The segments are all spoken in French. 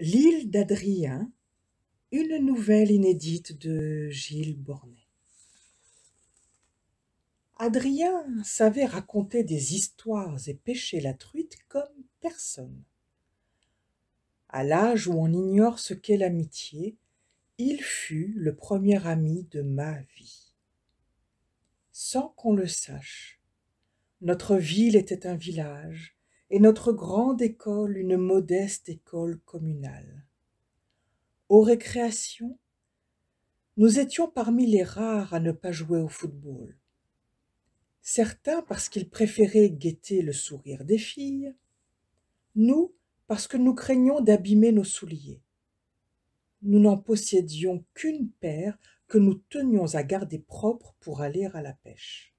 L'île d'Adrien, une nouvelle inédite de Gilles Bornet. Adrien savait raconter des histoires et pêcher la truite comme personne. À l'âge où on ignore ce qu'est l'amitié, il fut le premier ami de ma vie. Sans qu'on le sache, notre ville était un village, et notre grande école une modeste école communale. Aux récréations, nous étions parmi les rares à ne pas jouer au football. Certains parce qu'ils préféraient guetter le sourire des filles, nous parce que nous craignions d'abîmer nos souliers. Nous n'en possédions qu'une paire que nous tenions à garder propre pour aller à la pêche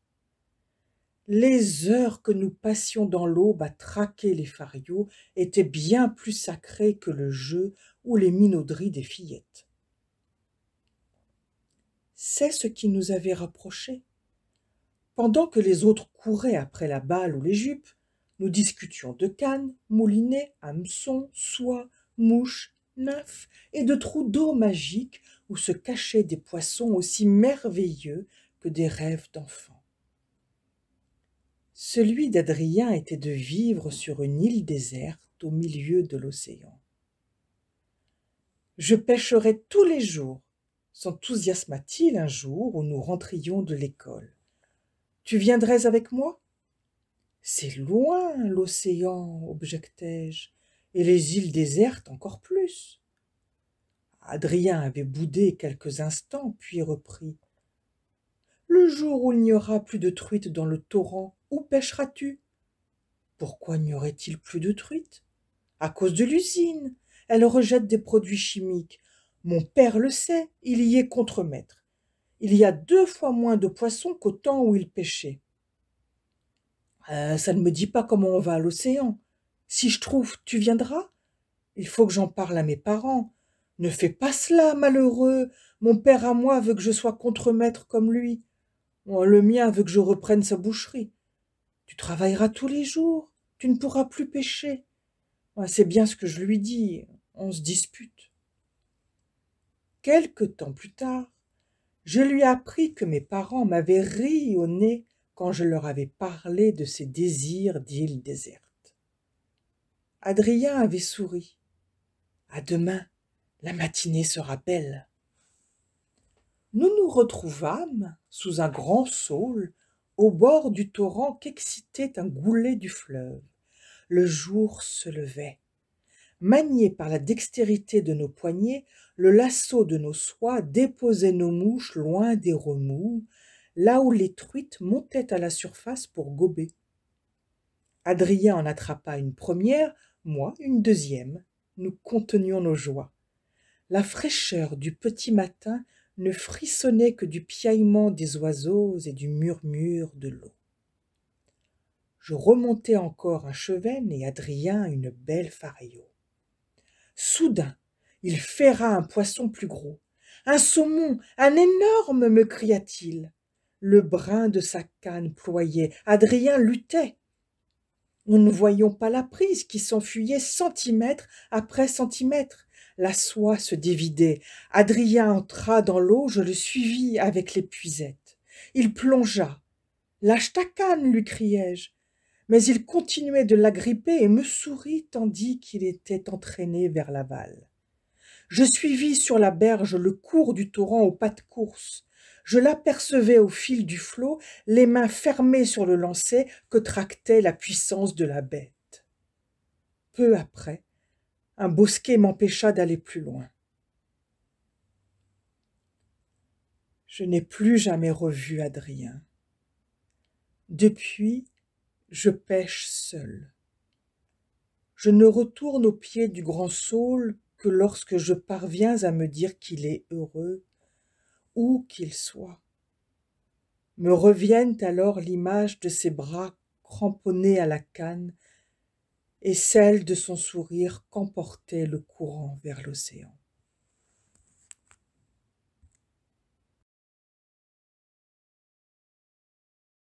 les heures que nous passions dans l'aube à traquer les fariaux étaient bien plus sacrées que le jeu ou les minauderies des fillettes. C'est ce qui nous avait rapprochés. Pendant que les autres couraient après la balle ou les jupes, nous discutions de cannes, moulinets, hameçons, soies, mouches, nymphes et de trous d'eau magiques où se cachaient des poissons aussi merveilleux que des rêves d'enfants. Celui d'Adrien était de vivre sur une île déserte au milieu de l'océan. Je pêcherai tous les jours, s'enthousiasma-t-il un jour où nous rentrions de l'école. Tu viendrais avec moi C'est loin l'océan, objectai-je, et les îles désertes encore plus. Adrien avait boudé quelques instants, puis reprit. Le jour où il n'y aura plus de truites dans le torrent, où pêcheras-tu Pourquoi n'y aurait-il plus de truites À cause de l'usine. Elle rejette des produits chimiques. Mon père le sait, il y est contremaître. Il y a deux fois moins de poissons qu'au temps où il pêchait. Euh, ça ne me dit pas comment on va à l'océan. Si je trouve, tu viendras Il faut que j'en parle à mes parents. Ne fais pas cela, malheureux. Mon père à moi veut que je sois contremaître comme lui. Le mien veut que je reprenne sa boucherie. Tu travailleras tous les jours, tu ne pourras plus pêcher. »« C'est bien ce que je lui dis, on se dispute. Quelque temps plus tard, je lui appris que mes parents m'avaient ri au nez quand je leur avais parlé de ses désirs d'île déserte. Adrien avait souri. À demain, la matinée sera belle. Nous nous retrouvâmes sous un grand saule au bord du torrent qu'excitait un goulet du fleuve. Le jour se levait. Manié par la dextérité de nos poignets, le lasso de nos soies déposait nos mouches loin des remous, là où les truites montaient à la surface pour gober. Adrien en attrapa une première, moi une deuxième. Nous contenions nos joies. La fraîcheur du petit matin ne frissonnait que du piaillement des oiseaux et du murmure de l'eau. Je remontai encore un chevenne et Adrien une belle fario. Soudain, il ferra un poisson plus gros. Un saumon, un énorme, me cria-t-il. Le brin de sa canne ployait. Adrien luttait. Nous ne voyions pas la prise qui s'enfuyait centimètre après centimètre. La soie se dévidait. Adrien entra dans l'eau, je le suivis avec l'épuisette. Il plongea. Lâche ta canne, lui criai-je. Mais il continuait de l'agripper et me sourit tandis qu'il était entraîné vers l'aval. Je suivis sur la berge le cours du torrent au pas de course. Je l'apercevais au fil du flot, les mains fermées sur le lancer que tractait la puissance de la bête. Peu après, un bosquet m'empêcha d'aller plus loin. Je n'ai plus jamais revu Adrien. Depuis, je pêche seul. Je ne retourne au pied du grand saule que lorsque je parviens à me dire qu'il est heureux, où qu'il soit. Me reviennent alors l'image de ses bras cramponnés à la canne et celle de son sourire qu'emportait le courant vers l'océan.